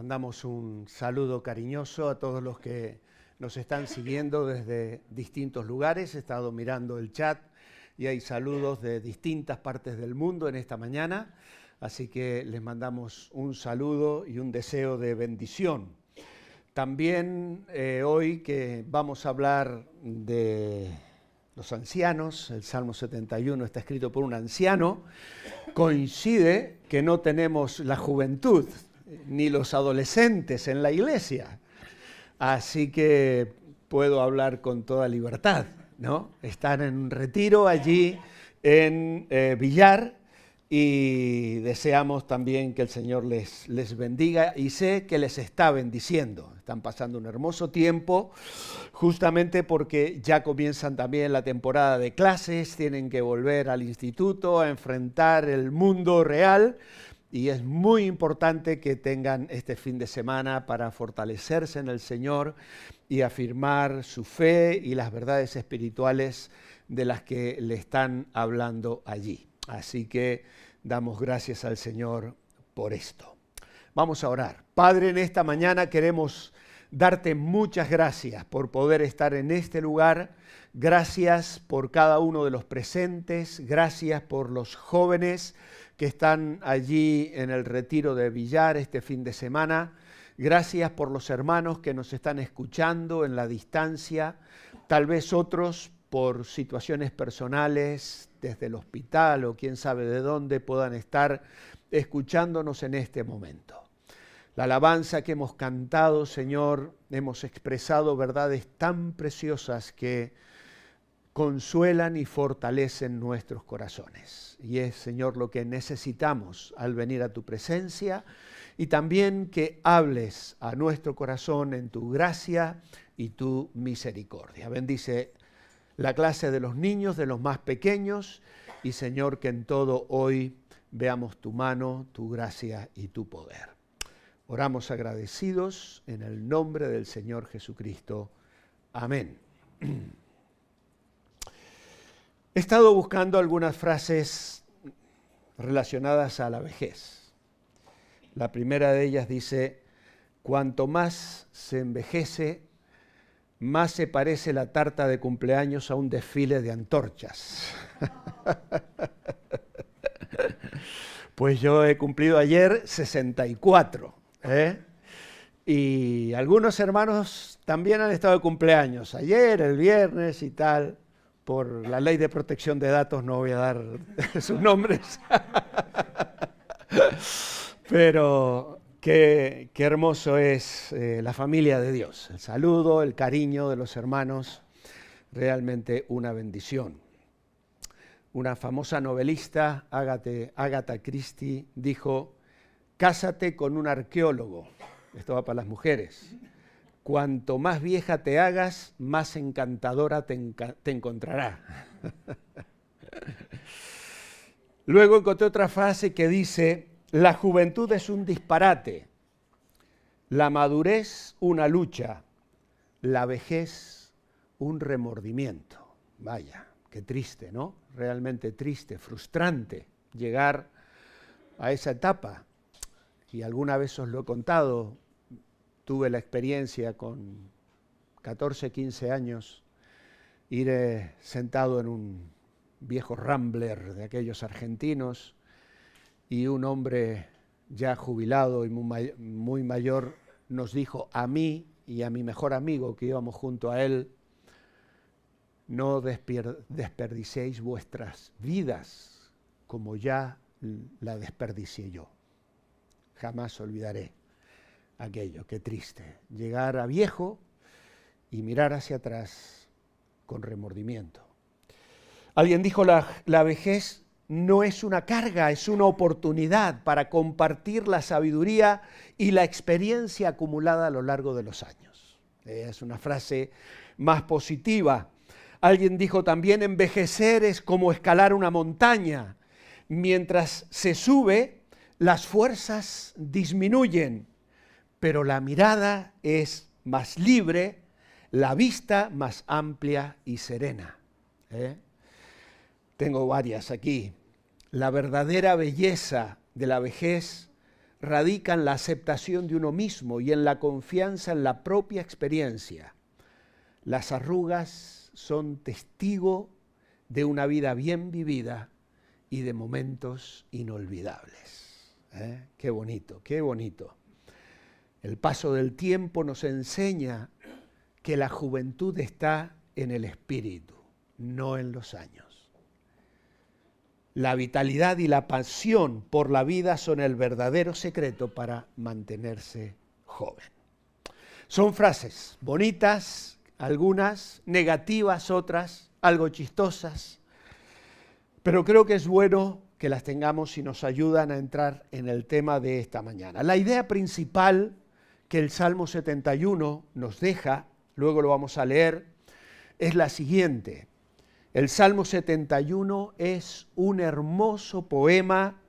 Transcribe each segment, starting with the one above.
Mandamos un saludo cariñoso a todos los que nos están siguiendo desde distintos lugares. He estado mirando el chat y hay saludos de distintas partes del mundo en esta mañana. Así que les mandamos un saludo y un deseo de bendición. También eh, hoy que vamos a hablar de los ancianos, el Salmo 71 está escrito por un anciano, coincide que no tenemos la juventud, ni los adolescentes en la iglesia. Así que puedo hablar con toda libertad, ¿no? Están en retiro allí en eh, Villar y deseamos también que el Señor les, les bendiga y sé que les está bendiciendo. Están pasando un hermoso tiempo justamente porque ya comienzan también la temporada de clases, tienen que volver al instituto a enfrentar el mundo real y es muy importante que tengan este fin de semana para fortalecerse en el Señor y afirmar su fe y las verdades espirituales de las que le están hablando allí. Así que damos gracias al Señor por esto. Vamos a orar. Padre, en esta mañana queremos darte muchas gracias por poder estar en este lugar. Gracias por cada uno de los presentes. Gracias por los jóvenes que están allí en el retiro de Villar este fin de semana. Gracias por los hermanos que nos están escuchando en la distancia, tal vez otros por situaciones personales desde el hospital o quién sabe de dónde puedan estar escuchándonos en este momento. La alabanza que hemos cantado, Señor, hemos expresado verdades tan preciosas que consuelan y fortalecen nuestros corazones. Y es, Señor, lo que necesitamos al venir a tu presencia y también que hables a nuestro corazón en tu gracia y tu misericordia. Bendice la clase de los niños, de los más pequeños, y Señor, que en todo hoy veamos tu mano, tu gracia y tu poder. Oramos agradecidos en el nombre del Señor Jesucristo. Amén. He estado buscando algunas frases relacionadas a la vejez. La primera de ellas dice, cuanto más se envejece, más se parece la tarta de cumpleaños a un desfile de antorchas. pues yo he cumplido ayer 64. ¿eh? Y algunos hermanos también han estado de cumpleaños, ayer, el viernes y tal por la ley de protección de datos, no voy a dar sus nombres, pero qué, hermoso es eh, la familia de Dios, el saludo, el cariño de los hermanos, realmente una bendición. Una famosa novelista, Agatha Christie, dijo, cásate con un arqueólogo, esto va para las mujeres, cuanto más vieja te hagas, más encantadora te, encontrará. Luego encontré otra frase que dice, la juventud es un disparate, la madurez una lucha, la vejez un remordimiento. Vaya, qué triste, ¿no? Realmente triste, frustrante llegar a esa etapa. Y alguna vez os lo he contado, tuve la experiencia con 14, 15 años, ir sentado en un viejo rambler de aquellos argentinos y un hombre ya jubilado y muy, muy mayor nos dijo a mí y a mi mejor amigo que íbamos junto a él, no desperdicéis vuestras vidas como ya la desperdicié yo. Jamás olvidaré aquello, qué triste. Llegar a viejo y mirar hacia atrás con remordimiento. Alguien dijo, la, la vejez no es una carga, es una oportunidad para compartir la sabiduría y la experiencia acumulada a lo largo de los años. Es una frase más positiva. Alguien dijo también, envejecer es como escalar una montaña. Mientras se sube, las fuerzas disminuyen, pero la mirada es más libre, la vista más amplia y serena. ¿eh? Tengo varias aquí. La verdadera belleza de la vejez radica en la aceptación de uno mismo y en la confianza en la propia experiencia. Las arrugas son testigo de una vida bien vivida y de momentos inolvidables. ¿eh? Qué bonito, qué bonito. El paso del tiempo nos enseña que la juventud está en el espíritu, no en los años. La vitalidad y la pasión por la vida son el verdadero secreto para mantenerse joven. Son frases bonitas, algunas, negativas, otras, algo chistosas, pero creo que es bueno que las tengamos y nos ayudan a entrar en el tema de esta mañana. La idea principal que el Salmo 71 nos deja, luego lo vamos a leer, es la siguiente. El Salmo 71 es un hermoso poema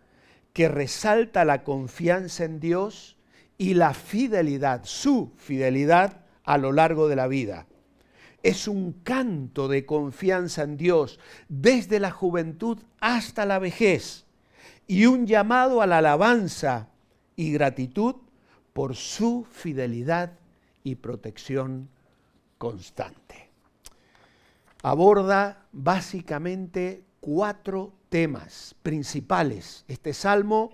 que resalta la confianza en Dios y la fidelidad, su fidelidad a lo largo de la vida. Es un canto de confianza en Dios desde la juventud hasta la vejez y un llamado a la alabanza y gratitud por su fidelidad y protección constante. Aborda básicamente cuatro temas principales. Este salmo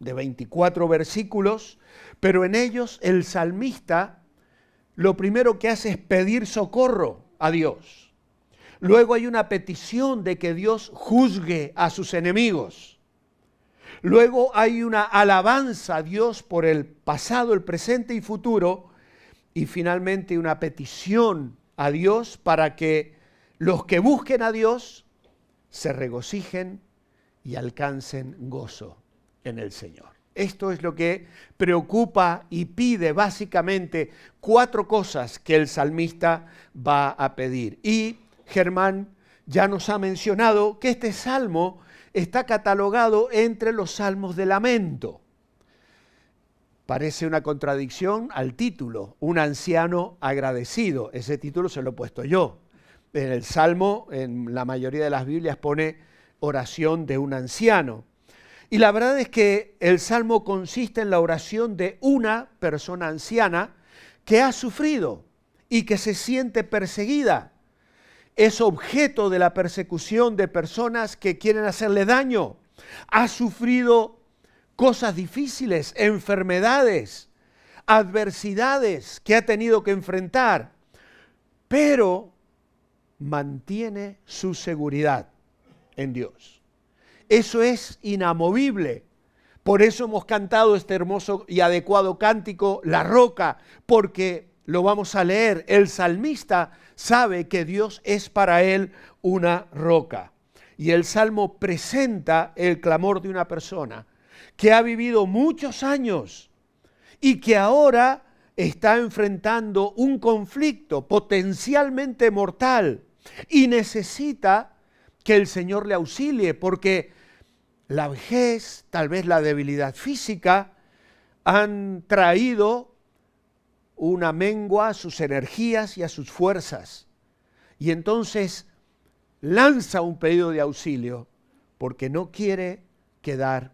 de 24 versículos, pero en ellos el salmista lo primero que hace es pedir socorro a Dios. Luego hay una petición de que Dios juzgue a sus enemigos. Luego hay una alabanza a Dios por el pasado, el presente y futuro. Y finalmente una petición a Dios para que los que busquen a Dios se regocijen y alcancen gozo en el Señor. Esto es lo que preocupa y pide básicamente cuatro cosas que el salmista va a pedir. Y Germán ya nos ha mencionado que este salmo está catalogado entre los salmos de lamento. Parece una contradicción al título, un anciano agradecido. Ese título se lo he puesto yo. En el Salmo, en la mayoría de las Biblias pone oración de un anciano. Y la verdad es que el Salmo consiste en la oración de una persona anciana que ha sufrido y que se siente perseguida es objeto de la persecución de personas que quieren hacerle daño. Ha sufrido cosas difíciles, enfermedades, adversidades que ha tenido que enfrentar, pero mantiene su seguridad en Dios. Eso es inamovible. Por eso hemos cantado este hermoso y adecuado cántico, La Roca, porque lo vamos a leer. El salmista sabe que Dios es para él una roca. Y el salmo presenta el clamor de una persona que ha vivido muchos años y que ahora está enfrentando un conflicto potencialmente mortal y necesita que el Señor le auxilie porque la vejez, tal vez la debilidad física, han traído una mengua a sus energías y a sus fuerzas. Y entonces lanza un pedido de auxilio porque no quiere quedar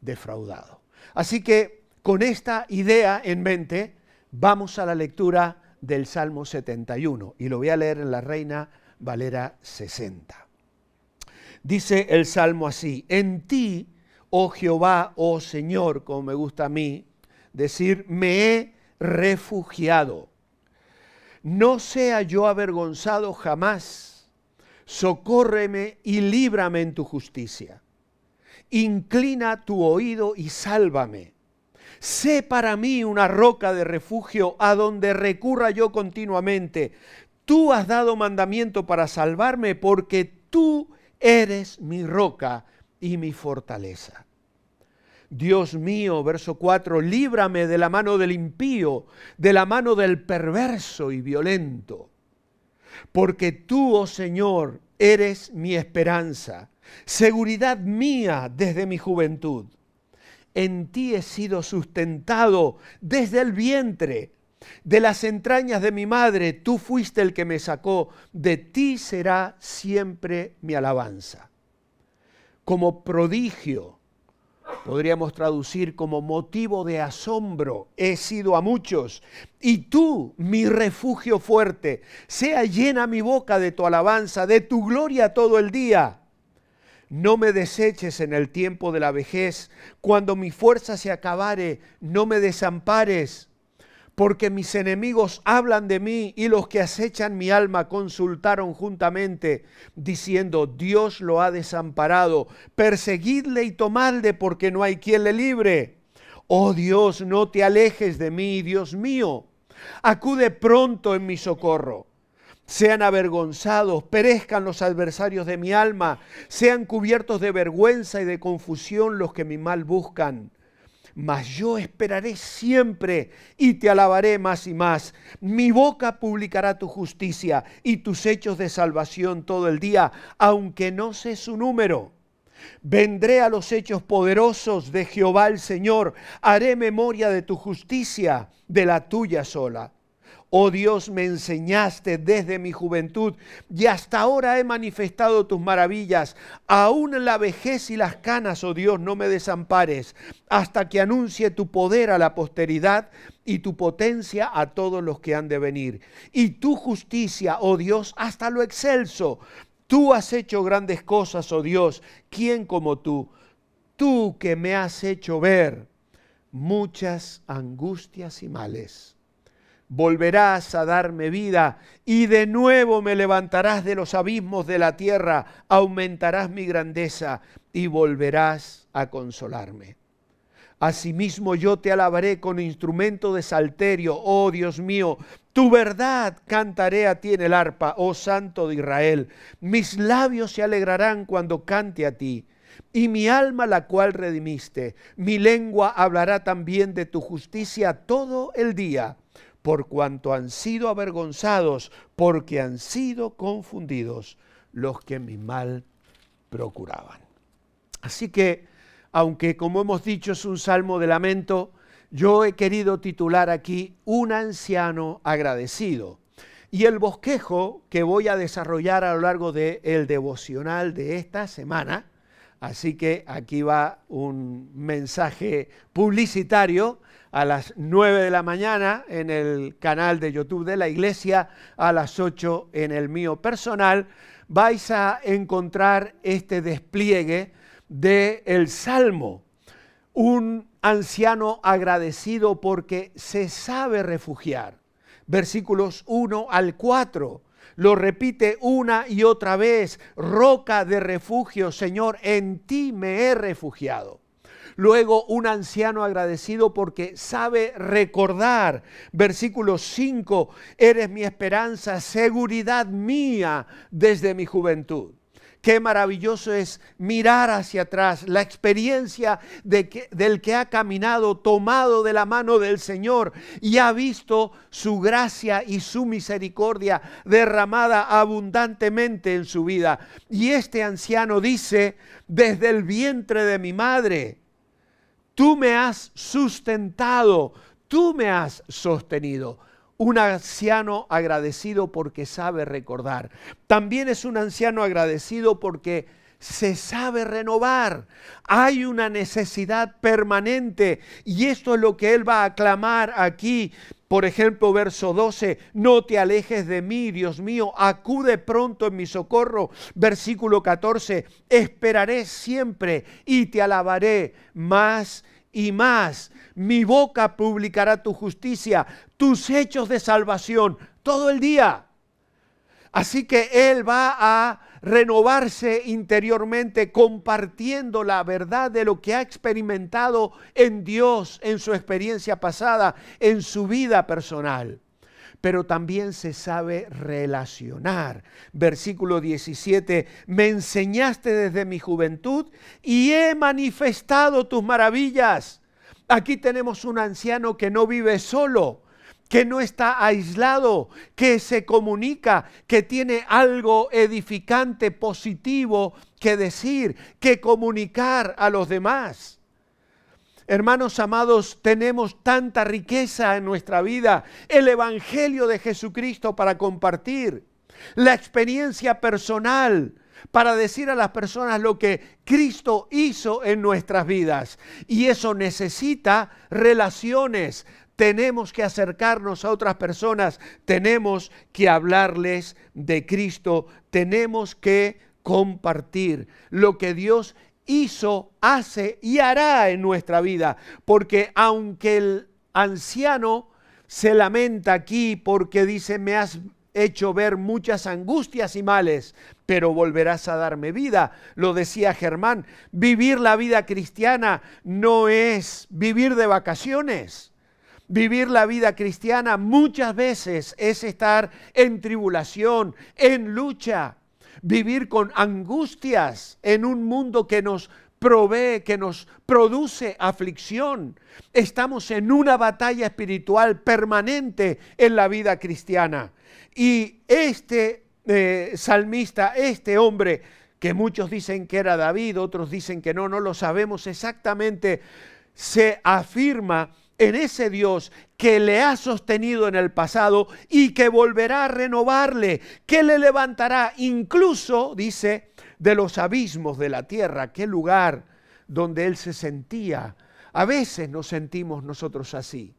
defraudado. Así que con esta idea en mente, vamos a la lectura del Salmo 71 y lo voy a leer en la Reina Valera 60. Dice el Salmo así, en ti, oh Jehová, oh Señor, como me gusta a mí, decir, me he refugiado. No sea yo avergonzado jamás. Socórreme y líbrame en tu justicia. Inclina tu oído y sálvame. Sé para mí una roca de refugio a donde recurra yo continuamente. Tú has dado mandamiento para salvarme porque tú eres mi roca y mi fortaleza. Dios mío, verso 4, líbrame de la mano del impío, de la mano del perverso y violento, porque tú, oh Señor, eres mi esperanza, seguridad mía desde mi juventud. En ti he sido sustentado desde el vientre, de las entrañas de mi madre, tú fuiste el que me sacó, de ti será siempre mi alabanza. Como prodigio, podríamos traducir como motivo de asombro, he sido a muchos, y tú, mi refugio fuerte, sea llena mi boca de tu alabanza, de tu gloria todo el día. No me deseches en el tiempo de la vejez, cuando mi fuerza se acabare, no me desampares porque mis enemigos hablan de mí y los que acechan mi alma consultaron juntamente, diciendo, Dios lo ha desamparado, perseguidle y tomadle porque no hay quien le libre. Oh Dios, no te alejes de mí, Dios mío, acude pronto en mi socorro. Sean avergonzados, perezcan los adversarios de mi alma, sean cubiertos de vergüenza y de confusión los que mi mal buscan mas yo esperaré siempre y te alabaré más y más. Mi boca publicará tu justicia y tus hechos de salvación todo el día, aunque no sé su número. Vendré a los hechos poderosos de Jehová el Señor, haré memoria de tu justicia, de la tuya sola. Oh Dios, me enseñaste desde mi juventud y hasta ahora he manifestado tus maravillas. Aún la vejez y las canas, oh Dios, no me desampares hasta que anuncie tu poder a la posteridad y tu potencia a todos los que han de venir. Y tu justicia, oh Dios, hasta lo excelso. Tú has hecho grandes cosas, oh Dios, ¿quién como tú? Tú que me has hecho ver muchas angustias y males volverás a darme vida y de nuevo me levantarás de los abismos de la tierra, aumentarás mi grandeza y volverás a consolarme. Asimismo yo te alabaré con instrumento de salterio, oh Dios mío, tu verdad cantaré a ti en el arpa, oh Santo de Israel. Mis labios se alegrarán cuando cante a ti y mi alma la cual redimiste. Mi lengua hablará también de tu justicia todo el día por cuanto han sido avergonzados, porque han sido confundidos los que mi mal procuraban. Así que, aunque como hemos dicho es un salmo de lamento, yo he querido titular aquí Un anciano agradecido. Y el bosquejo que voy a desarrollar a lo largo del el devocional de esta semana, así que aquí va un mensaje publicitario, a las 9 de la mañana en el canal de YouTube de la iglesia, a las 8 en el mío personal, vais a encontrar este despliegue del el Salmo. Un anciano agradecido porque se sabe refugiar. Versículos 1 al 4 lo repite una y otra vez, roca de refugio, Señor, en ti me he refugiado. Luego un anciano agradecido porque sabe recordar. Versículo 5, eres mi esperanza, seguridad mía desde mi juventud. Qué maravilloso es mirar hacia atrás la experiencia del que ha caminado tomado de la mano del Señor y ha visto su gracia y su misericordia derramada abundantemente en su vida. Y este anciano dice, desde el vientre de mi madre, Tú me has sustentado, tú me has sostenido. Un anciano agradecido porque sabe recordar. También es un anciano agradecido porque se sabe renovar. Hay una necesidad permanente y esto es lo que Él va a aclamar aquí. Por ejemplo, verso 12, no te alejes de mí, Dios mío, acude pronto en mi socorro. Versículo 14, esperaré siempre y te alabaré más y más. Mi boca publicará tu justicia, tus hechos de salvación, todo el día. Así que Él va a renovarse interiormente compartiendo la verdad de lo que ha experimentado en Dios, en su experiencia pasada, en su vida personal. Pero también se sabe relacionar. Versículo 17, me enseñaste desde mi juventud y he manifestado tus maravillas. Aquí tenemos un anciano que no vive solo, que no está aislado, que se comunica, que tiene algo edificante, positivo que decir, que comunicar a los demás. Hermanos amados, tenemos tanta riqueza en nuestra vida, el Evangelio de Jesucristo para compartir, la experiencia personal para decir a las personas lo que Cristo hizo en nuestras vidas. Y eso necesita relaciones, tenemos que acercarnos a otras personas, tenemos que hablarles de Cristo, tenemos que compartir lo que Dios hizo, hace y hará en nuestra vida, porque aunque el anciano se lamenta aquí porque dice, me has hecho ver muchas angustias y males, pero volverás a darme vida. Lo decía Germán, vivir la vida cristiana no es vivir de vacaciones. Vivir la vida cristiana muchas veces es estar en tribulación, en lucha, vivir con angustias en un mundo que nos provee, que nos produce aflicción. Estamos en una batalla espiritual permanente en la vida cristiana. Y este eh, salmista, este hombre, que muchos dicen que era David, otros dicen que no, no lo sabemos exactamente, se afirma en ese Dios que le ha sostenido en el pasado y que volverá a renovarle, que le levantará incluso, dice, de los abismos de la tierra, qué lugar donde él se sentía. A veces nos sentimos nosotros así.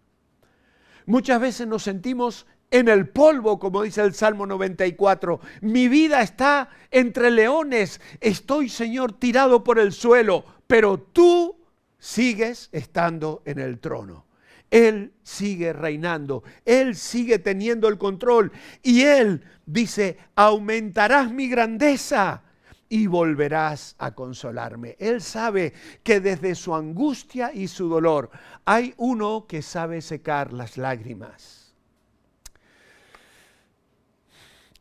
Muchas veces nos sentimos en el polvo, como dice el Salmo 94. Mi vida está entre leones. Estoy, Señor, tirado por el suelo, pero tú sigues estando en el trono. Él sigue reinando, Él sigue teniendo el control y Él dice, aumentarás mi grandeza y volverás a consolarme. Él sabe que desde su angustia y su dolor hay uno que sabe secar las lágrimas,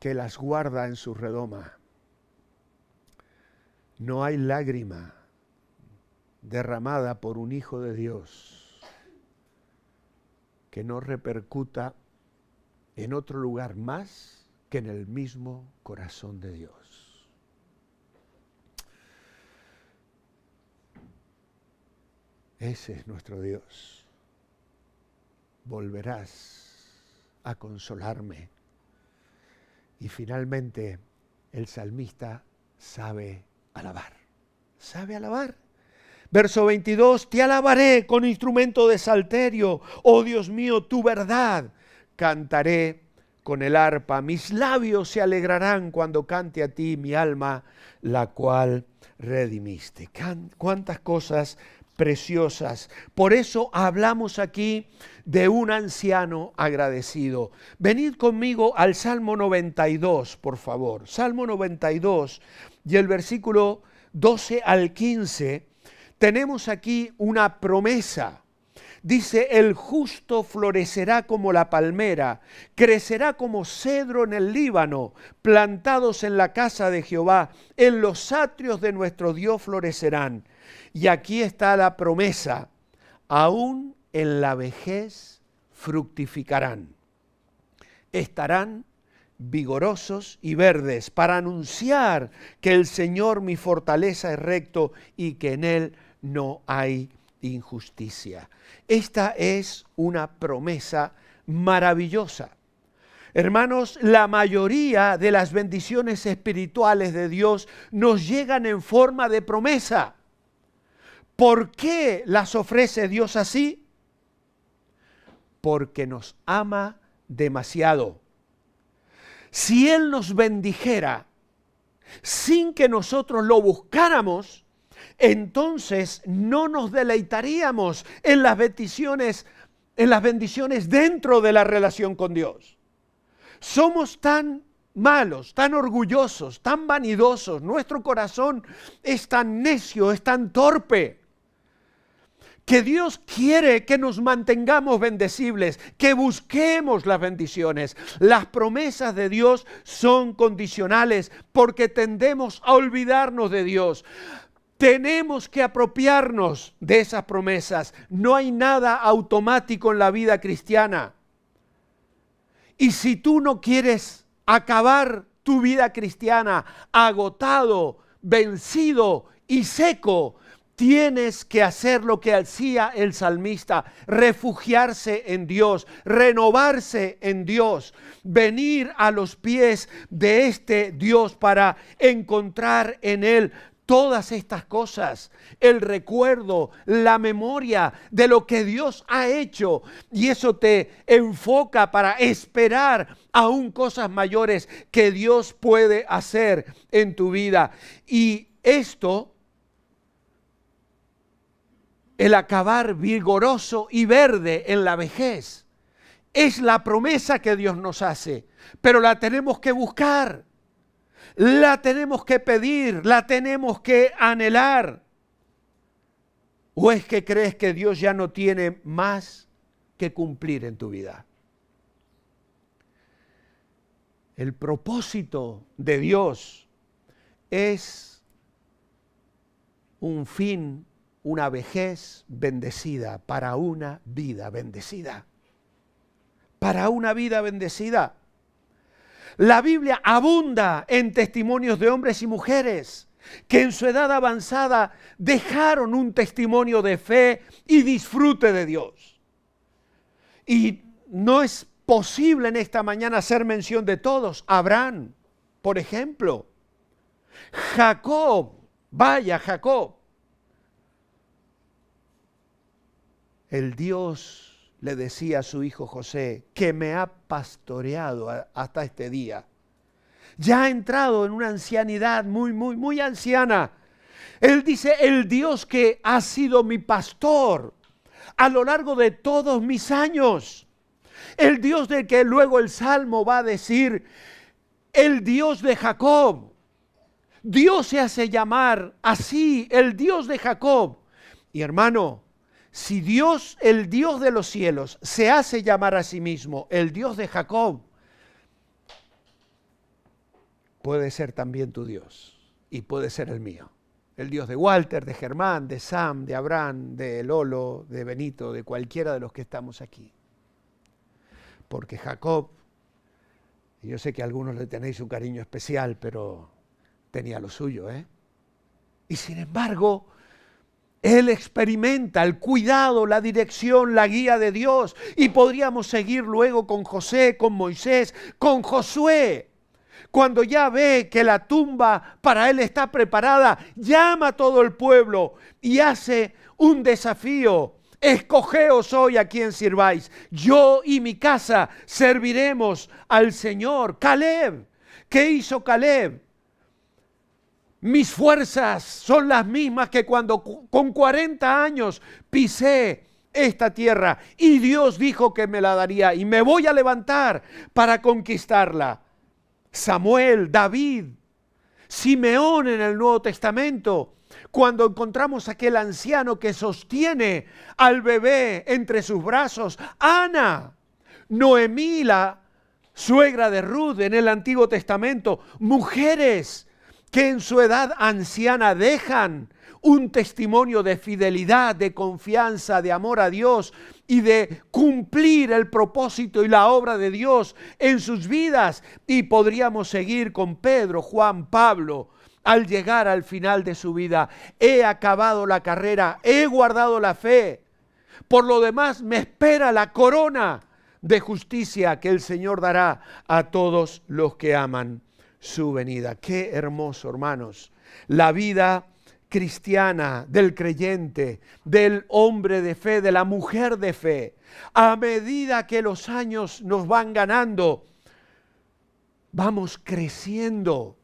que las guarda en su redoma. No hay lágrima derramada por un hijo de Dios que no repercuta en otro lugar más que en el mismo corazón de Dios. Ese es nuestro Dios. Volverás a consolarme. Y finalmente el salmista sabe alabar. Sabe alabar. Verso 22, te alabaré con instrumento de salterio, oh Dios mío, tu verdad. Cantaré con el arpa, mis labios se alegrarán cuando cante a ti mi alma, la cual redimiste. Cuántas cosas preciosas. Por eso hablamos aquí de un anciano agradecido. Venid conmigo al Salmo 92, por favor. Salmo 92 y el versículo 12 al 15 tenemos aquí una promesa. Dice, el justo florecerá como la palmera, crecerá como cedro en el Líbano, plantados en la casa de Jehová, en los atrios de nuestro Dios florecerán. Y aquí está la promesa, aún en la vejez fructificarán, estarán vigorosos y verdes, para anunciar que el Señor mi fortaleza es recto y que en Él no hay injusticia. Esta es una promesa maravillosa. Hermanos, la mayoría de las bendiciones espirituales de Dios nos llegan en forma de promesa. ¿Por qué las ofrece Dios así? Porque nos ama demasiado. Si Él nos bendijera sin que nosotros lo buscáramos, entonces no nos deleitaríamos en las bendiciones, dentro de la relación con Dios. Somos tan malos, tan orgullosos, tan vanidosos, nuestro corazón es tan necio, es tan torpe que Dios quiere que nos mantengamos bendecibles, que busquemos las bendiciones. Las promesas de Dios son condicionales porque tendemos a olvidarnos de Dios. Tenemos que apropiarnos de esas promesas. No hay nada automático en la vida cristiana. Y si tú no quieres acabar tu vida cristiana agotado, vencido y seco, tienes que hacer lo que hacía el salmista, refugiarse en Dios, renovarse en Dios, venir a los pies de este Dios para encontrar en Él todas estas cosas, el recuerdo, la memoria de lo que Dios ha hecho. Y eso te enfoca para esperar aún cosas mayores que Dios puede hacer en tu vida. Y esto, el acabar vigoroso y verde en la vejez, es la promesa que Dios nos hace, pero la tenemos que buscar. La tenemos que pedir, la tenemos que anhelar. ¿O es que crees que Dios ya no tiene más que cumplir en tu vida? El propósito de Dios es un fin, una vejez bendecida, para una vida bendecida. Para una vida bendecida. La Biblia abunda en testimonios de hombres y mujeres que en su edad avanzada dejaron un testimonio de fe y disfrute de Dios. Y no es posible en esta mañana hacer mención de todos. Abraham, por ejemplo. Jacob, vaya Jacob. El Dios le decía a su hijo José, que me ha pastoreado hasta este día. Ya ha entrado en una ancianidad muy, muy, muy anciana. Él dice, el Dios que ha sido mi pastor a lo largo de todos mis años. El Dios del que luego el Salmo va a decir, el Dios de Jacob. Dios se hace llamar así, el Dios de Jacob. Y hermano, si Dios, el Dios de los cielos, se hace llamar a sí mismo el Dios de Jacob, puede ser también tu Dios y puede ser el mío. El Dios de Walter, de Germán, de Sam, de Abraham, de Lolo, de Benito, de cualquiera de los que estamos aquí. Porque Jacob, yo sé que a algunos le tenéis un cariño especial, pero tenía lo suyo, ¿eh? Y sin embargo, él experimenta el cuidado, la dirección, la guía de Dios. Y podríamos seguir luego con José, con Moisés, con Josué. Cuando ya ve que la tumba para él está preparada, llama a todo el pueblo y hace un desafío. Escogeos hoy a quien sirváis. Yo y mi casa serviremos al Señor. Caleb, ¿qué hizo Caleb? Mis fuerzas son las mismas que cuando con 40 años pisé esta tierra y Dios dijo que me la daría y me voy a levantar para conquistarla. Samuel, David, Simeón en el Nuevo Testamento, cuando encontramos aquel anciano que sostiene al bebé entre sus brazos, Ana, Noemila, suegra de Ruth en el Antiguo Testamento, mujeres que en su edad anciana dejan un testimonio de fidelidad, de confianza, de amor a Dios y de cumplir el propósito y la obra de Dios en sus vidas. Y podríamos seguir con Pedro, Juan, Pablo, al llegar al final de su vida. He acabado la carrera, he guardado la fe. Por lo demás me espera la corona de justicia que el Señor dará a todos los que aman su venida. Qué hermoso, hermanos. La vida cristiana, del creyente, del hombre de fe, de la mujer de fe, a medida que los años nos van ganando, vamos creciendo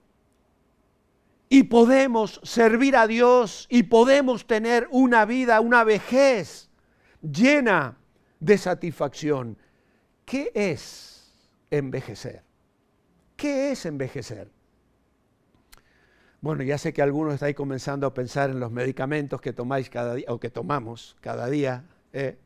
y podemos servir a Dios y podemos tener una vida, una vejez llena de satisfacción. ¿Qué es envejecer? ¿Qué es envejecer? Bueno, ya sé que algunos estáis comenzando a pensar en los medicamentos que tomáis cada día, o que tomamos cada día. ¿eh?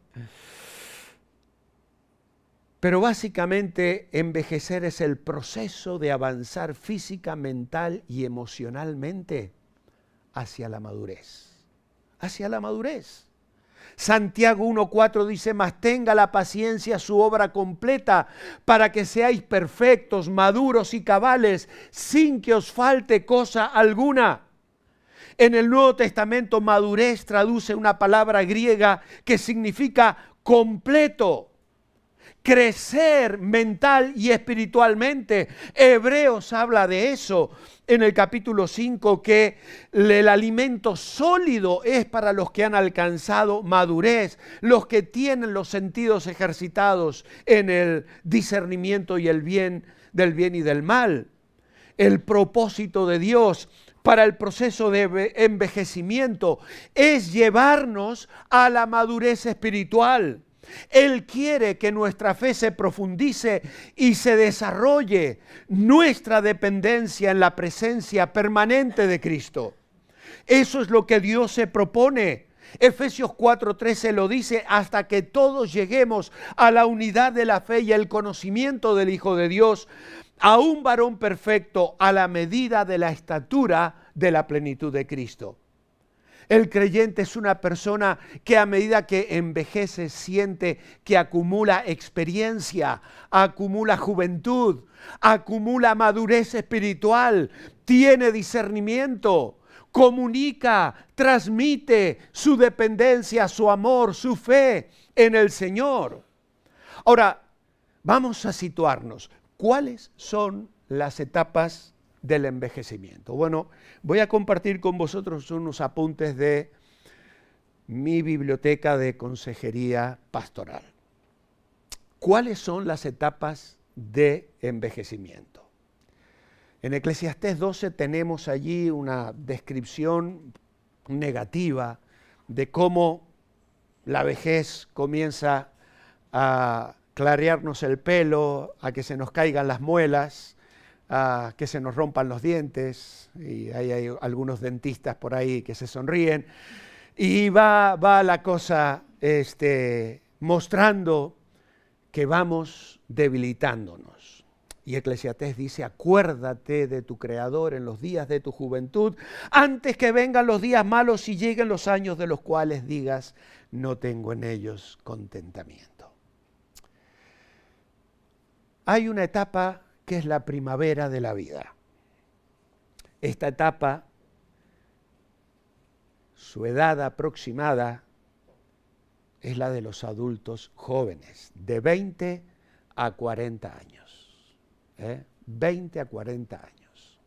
Pero básicamente envejecer es el proceso de avanzar física, mental y emocionalmente hacia la madurez. Hacia la madurez. Santiago 1.4 dice, más tenga la paciencia su obra completa para que seáis perfectos, maduros y cabales, sin que os falte cosa alguna. En el Nuevo Testamento madurez traduce una palabra griega que significa completo crecer mental y espiritualmente. Hebreos habla de eso en el capítulo 5, que el alimento sólido es para los que han alcanzado madurez, los que tienen los sentidos ejercitados en el discernimiento y el bien del bien y del mal. El propósito de Dios para el proceso de envejecimiento es llevarnos a la madurez espiritual. Él quiere que nuestra fe se profundice y se desarrolle nuestra dependencia en la presencia permanente de Cristo. Eso es lo que Dios se propone. Efesios 4:13 lo dice, hasta que todos lleguemos a la unidad de la fe y el conocimiento del Hijo de Dios, a un varón perfecto a la medida de la estatura de la plenitud de Cristo. El creyente es una persona que a medida que envejece siente que acumula experiencia, acumula juventud, acumula madurez espiritual, tiene discernimiento, comunica, transmite su dependencia, su amor, su fe en el Señor. Ahora, vamos a situarnos. ¿Cuáles son las etapas del envejecimiento. Bueno, voy a compartir con vosotros unos apuntes de mi biblioteca de consejería pastoral. ¿Cuáles son las etapas de envejecimiento? En Eclesiastés 12 tenemos allí una descripción negativa de cómo la vejez comienza a clarearnos el pelo, a que se nos caigan las muelas, que se nos rompan los dientes, y hay algunos dentistas por ahí que se sonríen, y va, va la cosa este, mostrando que vamos debilitándonos. Y Eclesiastés dice, acuérdate de tu Creador en los días de tu juventud, antes que vengan los días malos y lleguen los años de los cuales digas, no tengo en ellos contentamiento. Hay una etapa que es la primavera de la vida. Esta etapa, su edad aproximada, es la de los adultos jóvenes, de 20 a 40 años. 20 ¿eh? a 40 años.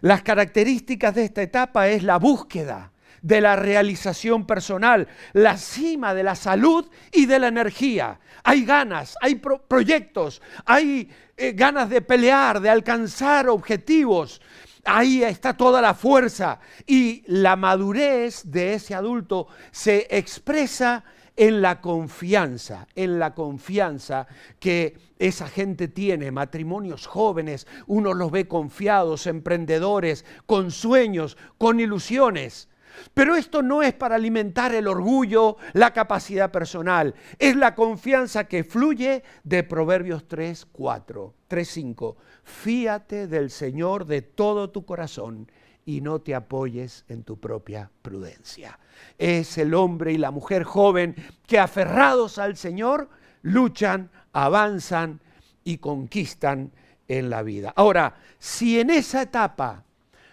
Las características de esta etapa es la búsqueda de la realización personal, la cima de la salud y de la energía. Hay ganas, hay proyectos, hay eh, ganas de pelear, de alcanzar objetivos. Ahí está toda la fuerza y la madurez de ese adulto se expresa en la confianza, en la confianza que esa gente tiene, matrimonios jóvenes, uno los ve confiados, emprendedores, con sueños, con ilusiones. Pero esto no es para alimentar el orgullo, la capacidad personal. Es la confianza que fluye de Proverbios 3, 4, 3, 5. Fíate del Señor de todo tu corazón y no te apoyes en tu propia prudencia. Es el hombre y la mujer joven que aferrados al Señor luchan, avanzan y conquistan en la vida. Ahora, si en esa etapa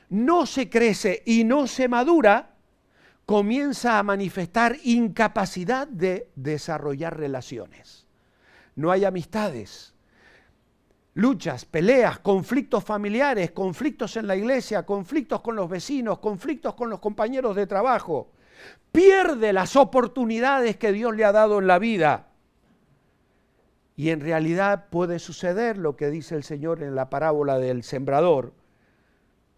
no se crece y no se madura, comienza a manifestar incapacidad de desarrollar relaciones. No hay amistades, luchas, peleas, conflictos familiares, conflictos en la iglesia, conflictos con los vecinos, conflictos con los compañeros de trabajo. Pierde las oportunidades que Dios le ha dado en la vida. Y en realidad puede suceder lo que dice el Señor en la parábola del sembrador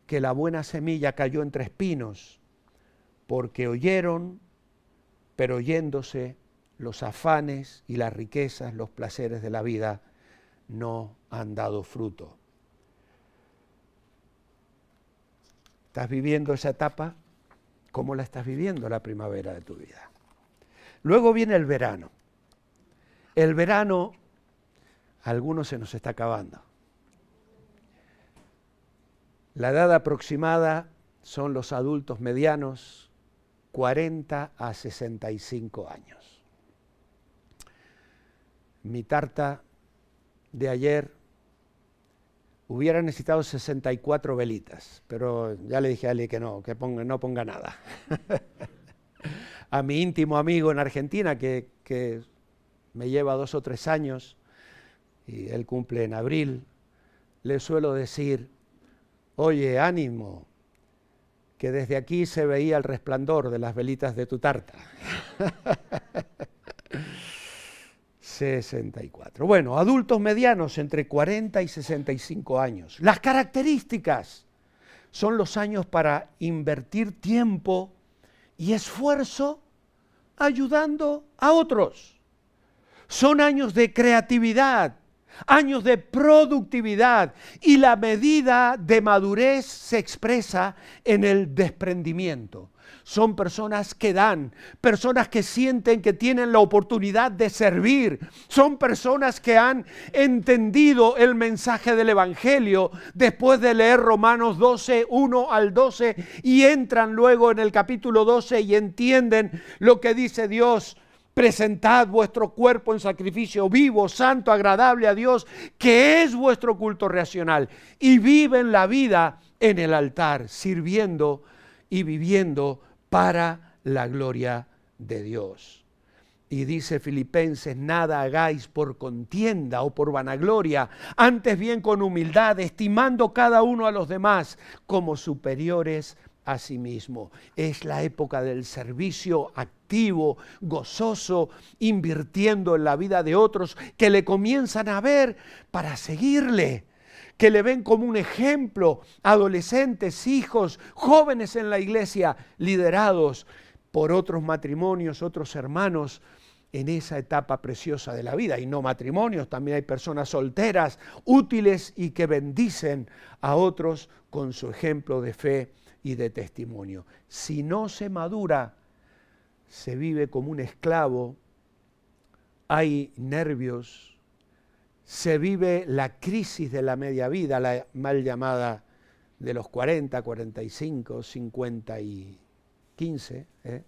que la buena semilla cayó entre espinos, porque oyeron, pero oyéndose los afanes y las riquezas, los placeres de la vida, no han dado fruto. ¿Estás viviendo esa etapa? ¿Cómo la estás viviendo la primavera de tu vida? Luego viene el verano. El verano, algunos se nos está acabando. La edad aproximada son los adultos medianos, 40 a 65 años. Mi tarta de ayer hubiera necesitado 64 velitas, pero ya le dije a Ali que no, que ponga, no ponga nada. a mi íntimo amigo en Argentina, que me lleva dos o tres años, y él cumple en abril, le suelo decir, Oye, ánimo, que desde aquí se veía el resplandor de las velitas de tu tarta. 64. Bueno, adultos medianos entre 40 y 65 años. Las características son los años para invertir tiempo y esfuerzo ayudando a otros. Son años de creatividad, años de productividad y la medida de madurez se expresa en el desprendimiento. Son personas que dan, personas que sienten que tienen la oportunidad de servir, son personas que han entendido el mensaje del Evangelio después de leer Romanos 12, 1 al 12 y entran luego en el capítulo 12 y entienden lo que dice Dios presentad vuestro cuerpo en sacrificio vivo, santo, agradable a Dios, que es vuestro culto racional, y viven la vida en el altar, sirviendo y viviendo para la gloria de Dios. Y dice Filipenses, nada hagáis por contienda o por vanagloria, antes bien con humildad, estimando cada uno a los demás como superiores a sí mismo. Es la época del servicio activo, gozoso, invirtiendo en la vida de otros que le comienzan a ver para seguirle que le ven como un ejemplo, adolescentes, hijos, jóvenes en la iglesia, liderados por otros matrimonios, otros hermanos, en esa etapa preciosa de la vida. Y no matrimonios, también hay personas solteras, útiles y que bendicen a otros con su ejemplo de fe y de testimonio. Si no se madura, se vive como un esclavo, hay nervios, se vive la crisis de la media vida, la mal llamada de los 40, 45, 50 y 15, ¿eh?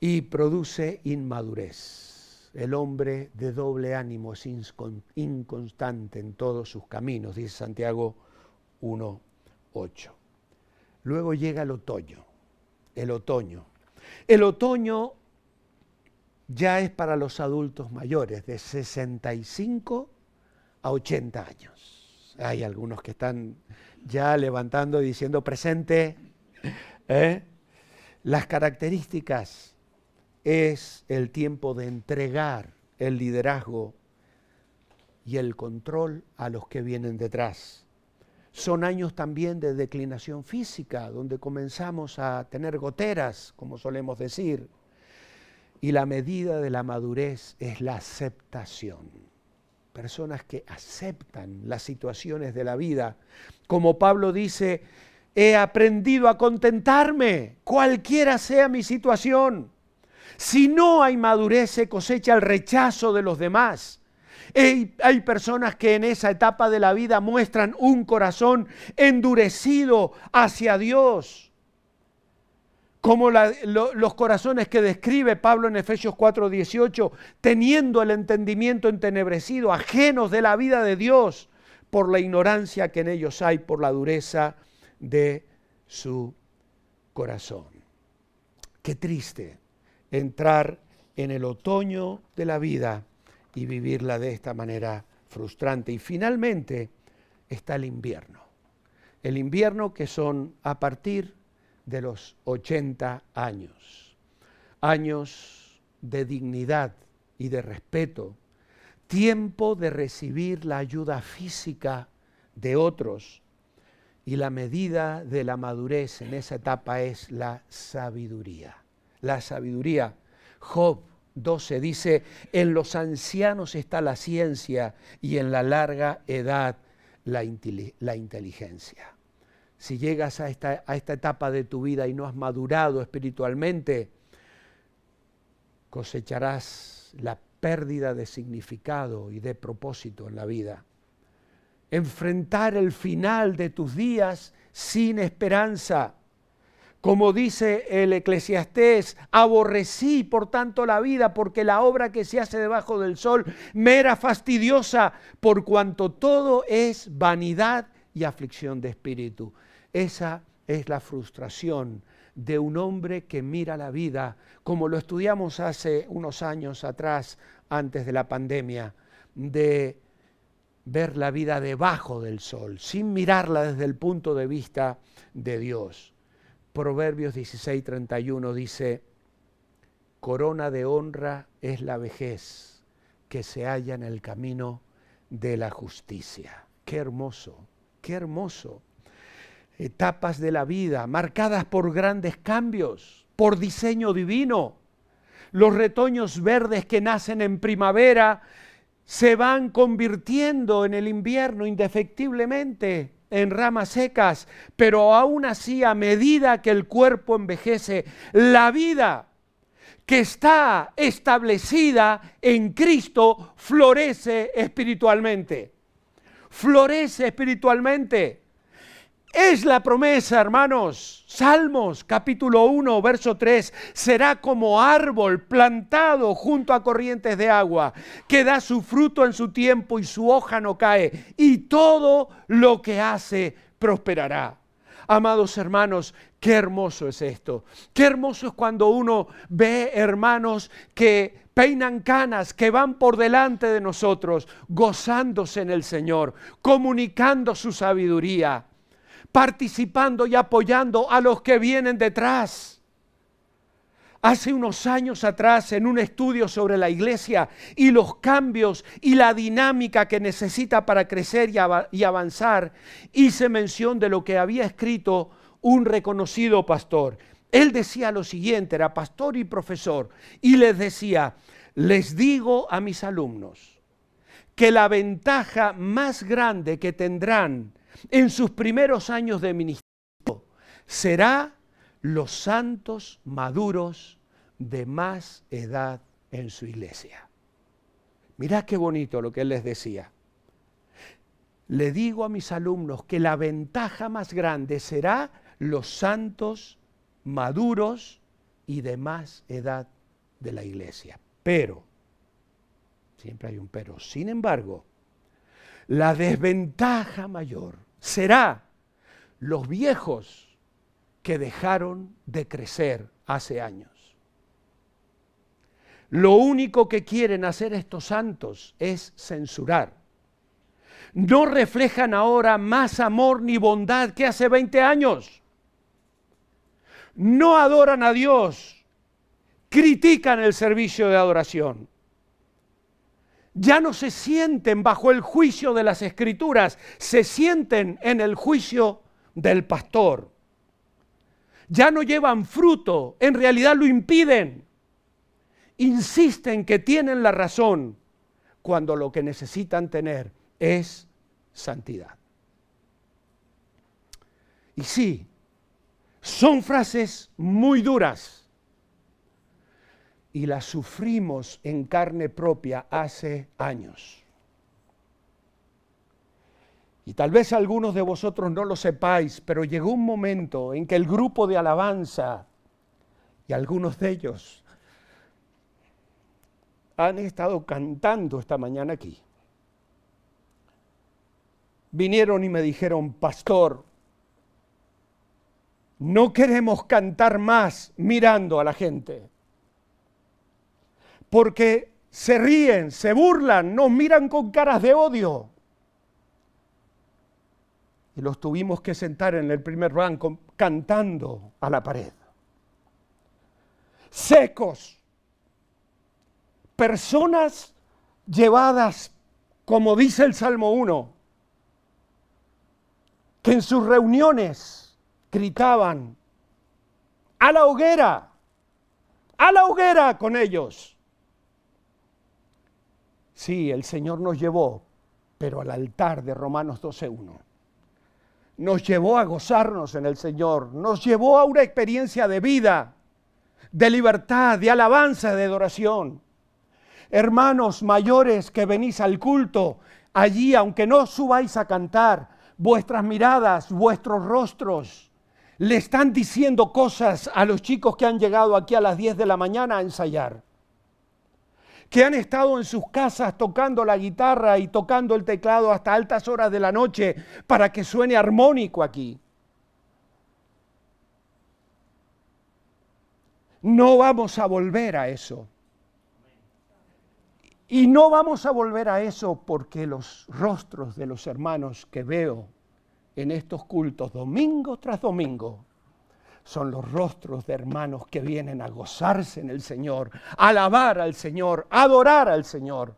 y produce inmadurez. El hombre de doble ánimo es inconstante en todos sus caminos, dice Santiago 1.8. Luego llega el otoño, el otoño. El otoño ya es para los adultos mayores, de 65 a 80 años. Hay algunos que están ya levantando y diciendo presente. ¿eh? Las características es el tiempo de entregar el liderazgo y el control a los que vienen detrás. Son años también de declinación física, donde comenzamos a tener goteras, como solemos decir. Y la medida de la madurez es la aceptación. Personas que aceptan las situaciones de la vida. Como Pablo dice, he aprendido a contentarme, cualquiera sea mi situación. Si no hay madurez, se cosecha el rechazo de los demás hay personas que en esa etapa de la vida muestran un corazón endurecido hacia Dios, como los corazones que describe Pablo en Efesios 4:18, teniendo el entendimiento entenebrecido, ajenos de la vida de Dios por la ignorancia que en ellos hay, por la dureza de su corazón. Qué triste entrar en el otoño de la vida y vivirla de esta manera frustrante. Y finalmente está el invierno. El invierno que son a partir de los 80 años. Años de dignidad y de respeto. Tiempo de recibir la ayuda física de otros. Y la medida de la madurez en esa etapa es la sabiduría. La sabiduría. Job 12 dice, en los ancianos está la ciencia y en la larga edad la, inteligencia. Si llegas a esta, a esta etapa de tu vida y no has madurado espiritualmente, cosecharás la pérdida de significado y de propósito en la vida. Enfrentar el final de tus días sin esperanza como dice el eclesiastés, aborrecí por tanto la vida porque la obra que se hace debajo del sol me era fastidiosa por cuanto todo es vanidad y aflicción de espíritu. Esa es la frustración de un hombre que mira la vida como lo estudiamos hace unos años atrás, antes de la pandemia, de ver la vida debajo del sol, sin mirarla desde el punto de vista de Dios. Proverbios 16, 31 dice, corona de honra es la vejez que se halla en el camino de la justicia. Qué hermoso, qué hermoso. Etapas de la vida marcadas por grandes cambios, por diseño divino. Los retoños verdes que nacen en primavera se van convirtiendo en el invierno indefectiblemente en ramas secas, pero aún así a medida que el cuerpo envejece, la vida que está establecida en Cristo florece espiritualmente. Florece espiritualmente. Es la promesa, hermanos. Salmos capítulo 1, verso 3. Será como árbol plantado junto a corrientes de agua, que da su fruto en su tiempo y su hoja no cae, y todo lo que hace prosperará. Amados hermanos, qué hermoso es esto. Qué hermoso es cuando uno ve hermanos que peinan canas que van por delante de nosotros, gozándose en el Señor, comunicando su sabiduría participando y apoyando a los que vienen detrás. Hace unos años atrás, en un estudio sobre la iglesia y los cambios y la dinámica que necesita para crecer y, avanzar, hice mención de lo que había escrito un reconocido pastor. Él decía lo siguiente, era pastor y profesor, y les decía, les digo a mis alumnos que la ventaja más grande que tendrán en sus primeros años de ministerio será los santos maduros de más edad en su iglesia. Mirá qué bonito lo que él les decía. Le digo a mis alumnos que la ventaja más grande será los santos maduros y de más edad de la iglesia. Pero, siempre hay un pero, sin embargo, la desventaja mayor será los viejos que dejaron de crecer hace años. Lo único que quieren hacer estos santos es censurar. No reflejan ahora más amor ni bondad que hace 20 años. No adoran a Dios, critican el servicio de adoración ya no se sienten bajo el juicio de las escrituras, se sienten en el juicio del pastor. Ya no llevan fruto, en realidad lo impiden. Insisten que tienen la razón cuando lo que necesitan tener es santidad. Y sí, son frases muy duras y la sufrimos en carne propia hace años. Y tal vez algunos de vosotros no lo sepáis, pero llegó un momento en que el grupo de alabanza y algunos de ellos han estado cantando esta mañana aquí. Vinieron y me dijeron, pastor, no queremos cantar más mirando a la gente porque se ríen, se burlan, nos miran con caras de odio. Y los tuvimos que sentar en el primer banco cantando a la pared. Secos, personas llevadas, como dice el Salmo 1, que en sus reuniones gritaban, a la hoguera, a la hoguera con ellos. Sí, el Señor nos llevó, pero al altar de Romanos 12.1. Nos llevó a gozarnos en el Señor, nos llevó a una experiencia de vida, de libertad, de alabanza, de adoración. Hermanos mayores que venís al culto, allí, aunque no subáis a cantar, vuestras miradas, vuestros rostros, le están diciendo cosas a los chicos que han llegado aquí a las 10 de la mañana a ensayar que han estado en sus casas tocando la guitarra y tocando el teclado hasta altas horas de la noche para que suene armónico aquí. No vamos a volver a eso. Y no vamos a volver a eso porque los rostros de los hermanos que veo en estos cultos domingo tras domingo son los rostros de hermanos que vienen a gozarse en el Señor, a alabar al Señor, a adorar al Señor.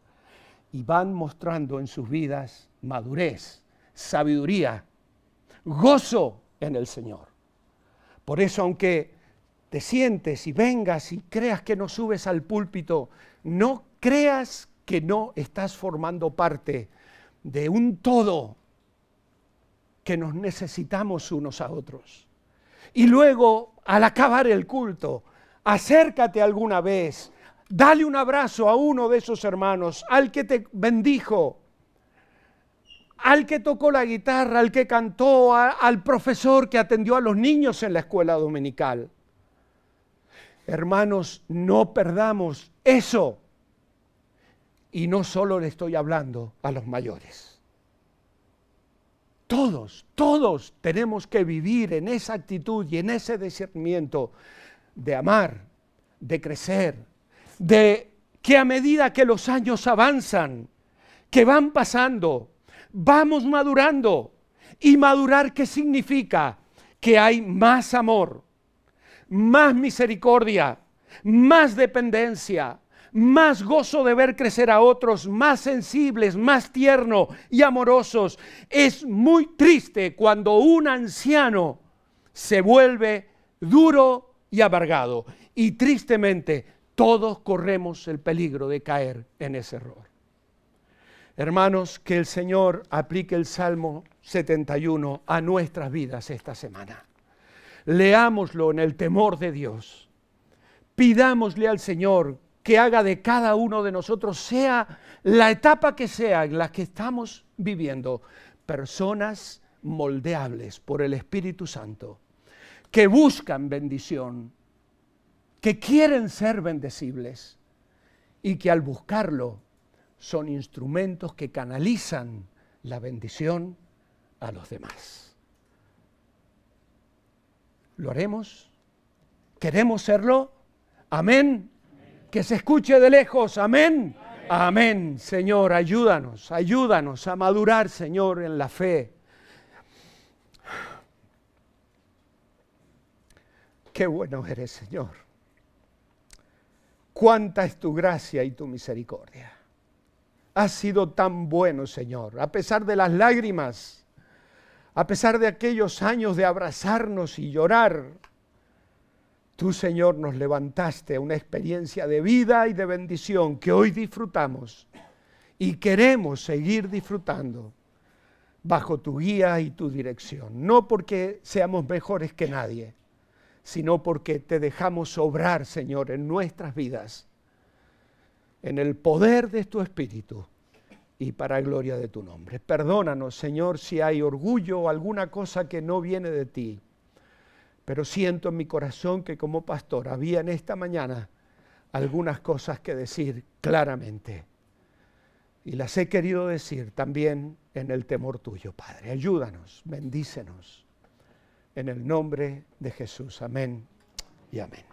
Y van mostrando en sus vidas madurez, sabiduría, gozo en el Señor. Por eso, aunque te sientes y vengas y creas que no subes al púlpito, no creas que no estás formando parte de un todo que nos necesitamos unos a otros y luego al acabar el culto, acércate alguna vez, dale un abrazo a uno de esos hermanos, al que te bendijo, al que tocó la guitarra, al que cantó, al profesor que atendió a los niños en la escuela dominical. Hermanos, no perdamos eso. Y no solo le estoy hablando a los mayores. Todos, todos tenemos que vivir en esa actitud y en ese discernimiento de amar, de crecer, de que a medida que los años avanzan, que van pasando, vamos madurando. ¿Y madurar qué significa? Que hay más amor, más misericordia, más dependencia, más gozo de ver crecer a otros, más sensibles, más tiernos y amorosos. Es muy triste cuando un anciano se vuelve duro y amargado. Y tristemente todos corremos el peligro de caer en ese error. Hermanos, que el Señor aplique el Salmo 71 a nuestras vidas esta semana. Leámoslo en el temor de Dios. Pidámosle al Señor que haga de cada uno de nosotros, sea la etapa que sea en la que estamos viviendo, personas moldeables por el Espíritu Santo, que buscan bendición, que quieren ser bendecibles y que al buscarlo son instrumentos que canalizan la bendición a los demás. ¿Lo haremos? ¿Queremos serlo? Amén que se escuche de lejos. Amén. Amén. Señor, ayúdanos, ayúdanos a madurar, Señor, en la fe. Qué bueno eres, Señor. Cuánta es tu gracia y tu misericordia. Has sido tan bueno, Señor, a pesar de las lágrimas, a pesar de aquellos años de abrazarnos y llorar, Tú, Señor, nos levantaste a una experiencia de vida y de bendición que hoy disfrutamos y queremos seguir disfrutando bajo tu guía y tu dirección. No porque seamos mejores que nadie, sino porque te dejamos obrar, Señor, en nuestras vidas, en el poder de tu Espíritu y para gloria de tu nombre. Perdónanos, Señor, si hay orgullo o alguna cosa que no viene de ti pero siento en mi corazón que como pastor había en esta mañana algunas cosas que decir claramente. Y las he querido decir también en el temor tuyo, Padre. Ayúdanos, bendícenos. En el nombre de Jesús. Amén y amén.